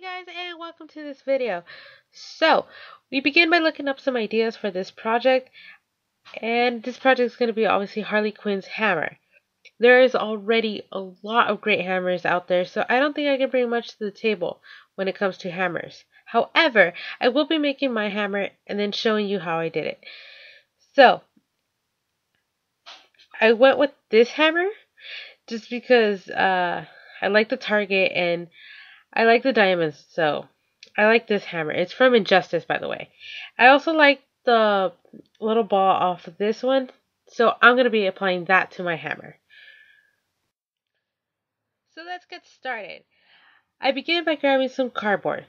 you guys and welcome to this video. So, we begin by looking up some ideas for this project and this project is going to be obviously Harley Quinn's hammer. There is already a lot of great hammers out there so I don't think I can bring much to the table when it comes to hammers. However, I will be making my hammer and then showing you how I did it. So, I went with this hammer just because uh, I like the target and I like the diamonds, so I like this hammer. It's from Injustice, by the way. I also like the little ball off of this one, so I'm going to be applying that to my hammer. So let's get started. I begin by grabbing some cardboard.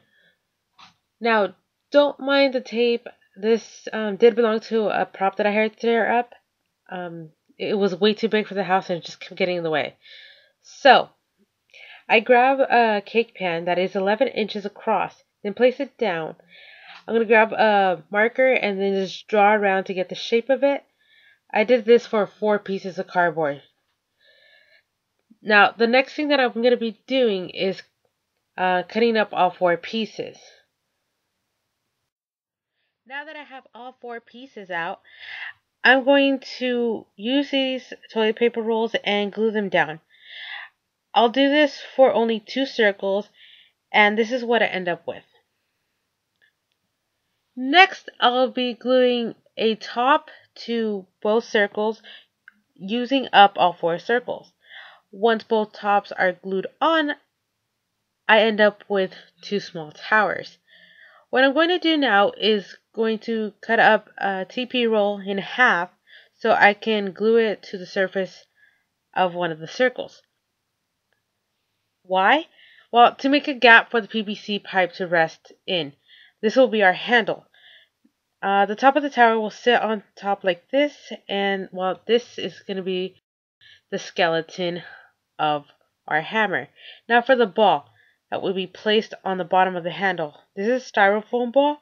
Now, don't mind the tape. This um, did belong to a prop that I had to tear up. Um, it was way too big for the house and it just kept getting in the way. So, I grab a cake pan that is 11 inches across, then place it down. I'm going to grab a marker and then just draw around to get the shape of it. I did this for four pieces of cardboard. Now, the next thing that I'm going to be doing is uh, cutting up all four pieces. Now that I have all four pieces out, I'm going to use these toilet paper rolls and glue them down. I'll do this for only two circles and this is what I end up with. Next I'll be gluing a top to both circles using up all four circles. Once both tops are glued on, I end up with two small towers. What I'm going to do now is going to cut up a TP roll in half so I can glue it to the surface of one of the circles. Why? Well, to make a gap for the PVC pipe to rest in. This will be our handle. Uh, the top of the tower will sit on top like this, and well, this is going to be the skeleton of our hammer. Now for the ball that will be placed on the bottom of the handle. This is a styrofoam ball,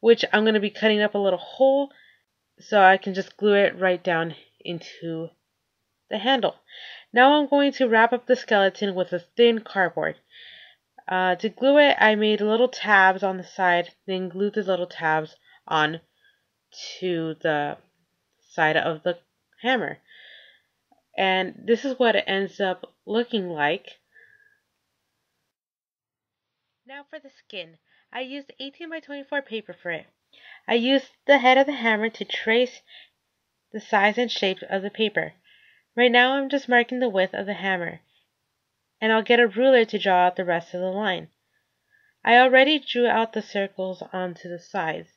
which I'm going to be cutting up a little hole so I can just glue it right down into the handle. Now I'm going to wrap up the skeleton with a thin cardboard. Uh, to glue it, I made little tabs on the side, then glued the little tabs on to the side of the hammer. And this is what it ends up looking like. Now for the skin. I used 18 by 24 paper for it. I used the head of the hammer to trace the size and shape of the paper. Right now I'm just marking the width of the hammer, and I'll get a ruler to draw out the rest of the line. I already drew out the circles onto the sides,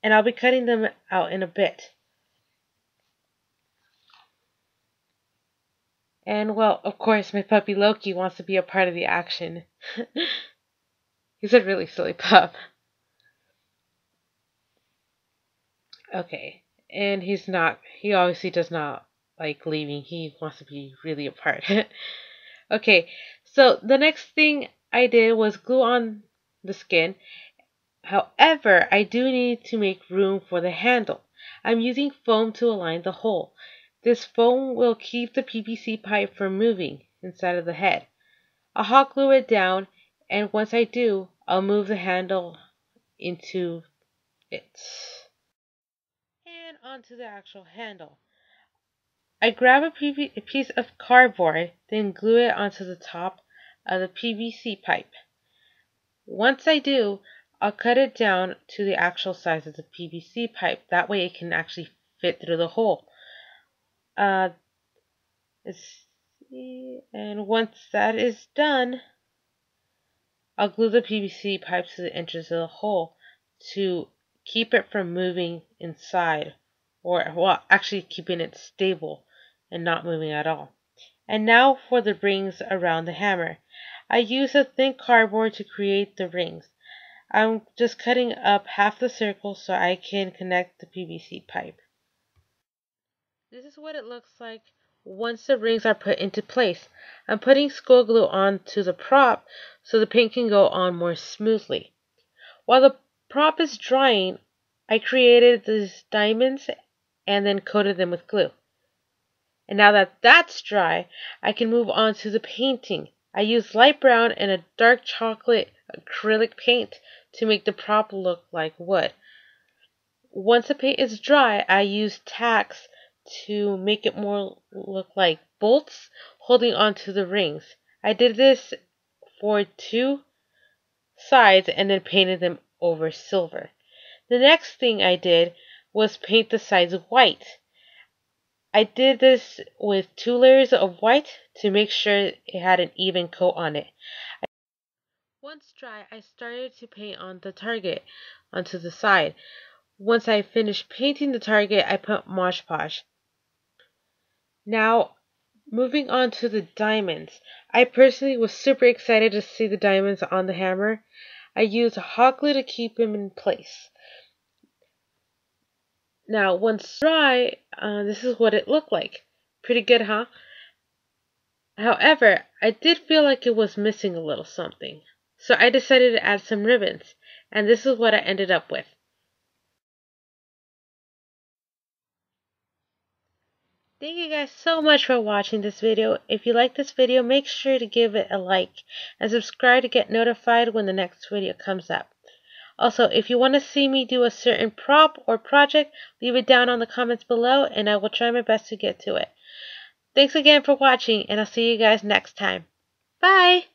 and I'll be cutting them out in a bit. And well, of course, my puppy Loki wants to be a part of the action. He's a really silly pup. Okay, and he's not, he obviously does not like leaving. He wants to be really apart. okay, so the next thing I did was glue on the skin. However, I do need to make room for the handle. I'm using foam to align the hole. This foam will keep the PVC pipe from moving inside of the head. I'll hot glue it down and once I do, I'll move the handle into it. And onto the actual handle. I grab a, a piece of cardboard, then glue it onto the top of the PVC pipe. Once I do, I'll cut it down to the actual size of the PVC pipe. That way it can actually fit through the hole. Uh, and once that is done, I'll glue the PVC pipe to the entrance of the hole to keep it from moving inside or well actually keeping it stable and not moving at all. And now for the rings around the hammer. I use a thin cardboard to create the rings. I'm just cutting up half the circle so I can connect the PVC pipe. This is what it looks like once the rings are put into place. I'm putting school glue onto the prop so the paint can go on more smoothly. While the prop is drying, I created these diamonds and then coated them with glue. And now that that's dry, I can move on to the painting. I used light brown and a dark chocolate acrylic paint to make the prop look like wood. Once the paint is dry, I use tacks to make it more look like bolts holding onto the rings. I did this for two sides and then painted them over silver. The next thing I did was paint the sides white. I did this with two layers of white to make sure it had an even coat on it. Once dry, I started to paint on the target onto the side. Once I finished painting the target, I put Mosh Posh. Now, moving on to the diamonds. I personally was super excited to see the diamonds on the hammer. I used hot glue to keep them in place. Now, once dry, uh, this is what it looked like. Pretty good, huh? However, I did feel like it was missing a little something, so I decided to add some ribbons, and this is what I ended up with. Thank you guys so much for watching this video. If you like this video, make sure to give it a like and subscribe to get notified when the next video comes up. Also, if you want to see me do a certain prop or project, leave it down on the comments below and I will try my best to get to it. Thanks again for watching and I'll see you guys next time. Bye!